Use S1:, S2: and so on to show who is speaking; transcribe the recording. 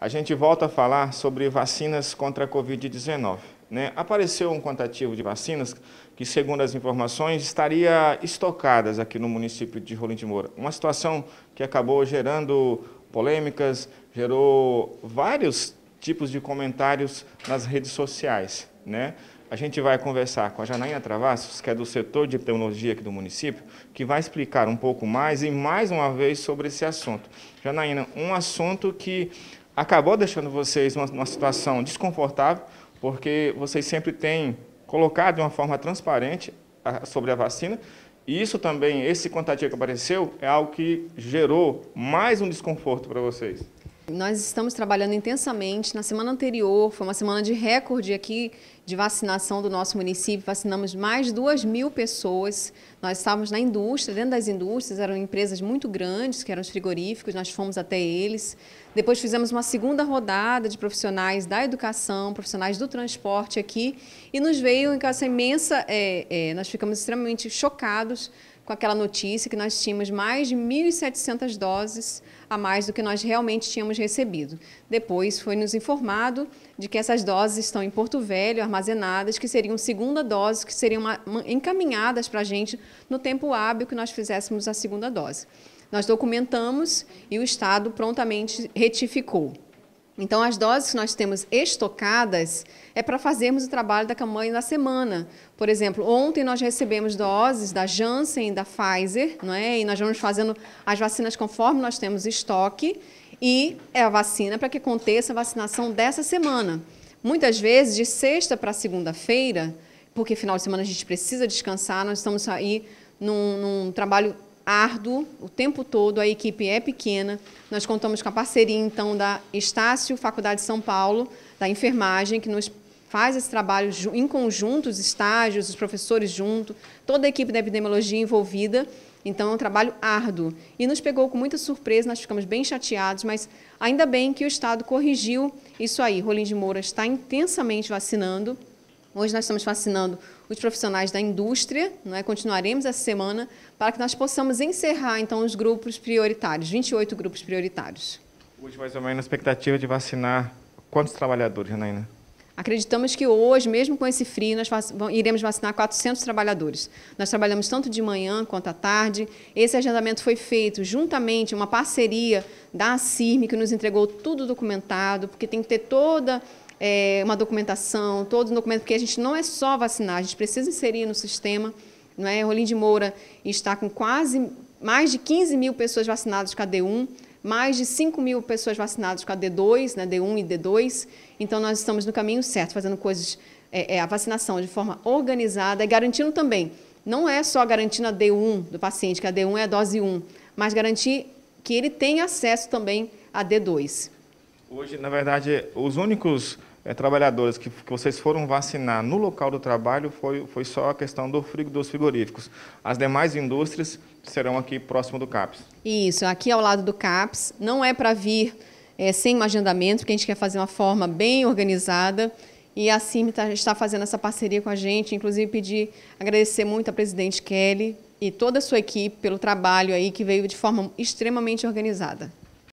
S1: a gente volta a falar sobre vacinas contra a Covid-19. Né? Apareceu um quantitativo de vacinas que, segundo as informações, estaria estocadas aqui no município de Rolim de Moura. Uma situação que acabou gerando polêmicas, gerou vários tipos de comentários nas redes sociais. Né? A gente vai conversar com a Janaína Travassos, que é do setor de epidemiologia aqui do município, que vai explicar um pouco mais e mais uma vez sobre esse assunto. Janaína, um assunto que acabou deixando vocês numa, numa situação desconfortável, porque vocês sempre têm colocado de uma forma transparente a, sobre a vacina, e isso também, esse contatinho que apareceu, é algo que gerou mais um desconforto para vocês.
S2: Nós estamos trabalhando intensamente. Na semana anterior, foi uma semana de recorde aqui de vacinação do nosso município. Vacinamos mais de 2 mil pessoas. Nós estávamos na indústria, dentro das indústrias, eram empresas muito grandes, que eram os frigoríficos, nós fomos até eles. Depois fizemos uma segunda rodada de profissionais da educação, profissionais do transporte aqui, e nos veio com essa imensa. É, é, nós ficamos extremamente chocados com aquela notícia que nós tínhamos mais de 1.700 doses a mais do que nós realmente tínhamos recebido. Depois foi nos informado de que essas doses estão em Porto Velho, armazenadas, que seriam segunda dose, que seriam uma, uma, encaminhadas para a gente no tempo hábil que nós fizéssemos a segunda dose. Nós documentamos e o Estado prontamente retificou. Então, as doses que nós temos estocadas é para fazermos o trabalho da campanha da semana. Por exemplo, ontem nós recebemos doses da Janssen e da Pfizer, não é? e nós vamos fazendo as vacinas conforme nós temos estoque, e é a vacina para que aconteça a vacinação dessa semana. Muitas vezes, de sexta para segunda-feira, porque final de semana a gente precisa descansar, nós estamos aí num, num trabalho árduo o tempo todo, a equipe é pequena. Nós contamos com a parceria, então, da Estácio, Faculdade de São Paulo, da enfermagem, que nos faz esse trabalho em conjunto, os estágios, os professores junto, toda a equipe da epidemiologia envolvida. Então, é um trabalho árduo. E nos pegou com muita surpresa, nós ficamos bem chateados, mas ainda bem que o Estado corrigiu isso aí. Rolim de Moura está intensamente vacinando Hoje nós estamos vacinando os profissionais da indústria, não é? continuaremos essa semana, para que nós possamos encerrar então os grupos prioritários, 28 grupos prioritários.
S1: Hoje mais ou menos a expectativa de vacinar quantos trabalhadores, Janaína?
S2: Acreditamos que hoje, mesmo com esse frio, nós iremos vacinar 400 trabalhadores. Nós trabalhamos tanto de manhã quanto à tarde. Esse agendamento foi feito juntamente, uma parceria da CIRM, que nos entregou tudo documentado, porque tem que ter toda é, uma documentação, todos os documentos, porque a gente não é só vacinar, a gente precisa inserir no sistema. Não é? Rolim de Moura está com quase mais de 15 mil pessoas vacinadas com a D1, mais de 5 mil pessoas vacinadas com a D2, né, D1 e D2. Então, nós estamos no caminho certo, fazendo coisas, é, é, a vacinação de forma organizada e garantindo também, não é só garantindo a D1 do paciente, que a D1 é a dose 1, mas garantir que ele tenha acesso também a D2.
S1: Hoje, na verdade, os únicos é, trabalhadores que, que, vocês foram vacinar no local do trabalho foi, foi só a questão do frigo, dos frigoríficos. As demais indústrias serão aqui
S2: próximo do CAPS. Isso, aqui ao lado do CAPS. Não é para vir é, sem um agendamento, porque a gente quer fazer uma forma bem organizada. E a CIM tá, está fazendo essa parceria com a gente, inclusive pedir, agradecer muito a presidente Kelly e toda a sua equipe pelo trabalho aí que veio de forma extremamente organizada.